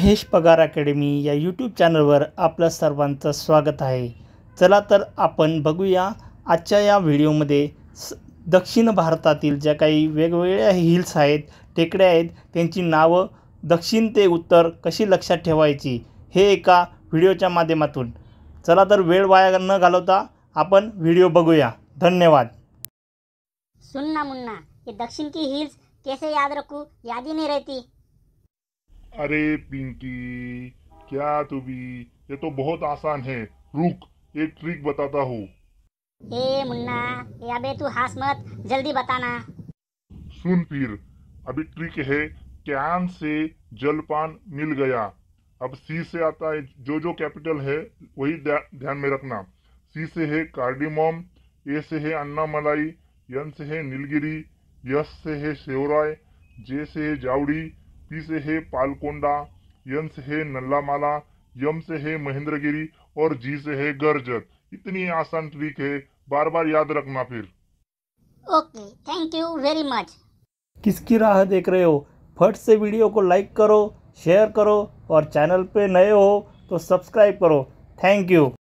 महेश पगार अकॅडमी या यूट्यूब चॅनलवर आपलं सर्वांचं स्वागत आहे चला तर आपण बघूया आजच्या या व्हिडिओमध्ये स दक्षिण भारतातील ज्या काही वेगवेगळ्या हिल्स आहेत टेकड्या आहेत त्यांची नावं दक्षिण ते उत्तर कशी लक्षात ठेवायची हे एका व्हिडिओच्या माध्यमातून चला तर वेळ वाया न घालवता आपण व्हिडिओ बघूया धन्यवाद सुनना मुन्ना हे दक्षिण की हिल्स कैसे याद रखू यादी नाही रहती अरे पिंकी क्या तू भी ये तो बहुत आसान है रुक एक ट्रिक बताता हूँ ए मुन्ना अबे तू हास मत जल्दी बताना सुन पीर अभी ट्रिक है कैन से जलपान मिल गया अब सी से आता है जो जो कैपिटल है वही ध्यान में रखना सी से है कार्डिमोम ए से है अन्ना मलाई एन से है नीलगिरी यस से है सेवराय जे से है जावड़ी पी से है पालकोंडा यन से है नल्लामाला यम से है महेंद्रगिरी और जी से है गर्जर इतनी आसान ट्रिक है बार बार याद रखना फिर okay thank you very much किसकी राह देख रहे हो फट से वीडियो को लाइक करो शेयर करो और चैनल पे नए हो तो सब्सक्राइब करो थैंक यू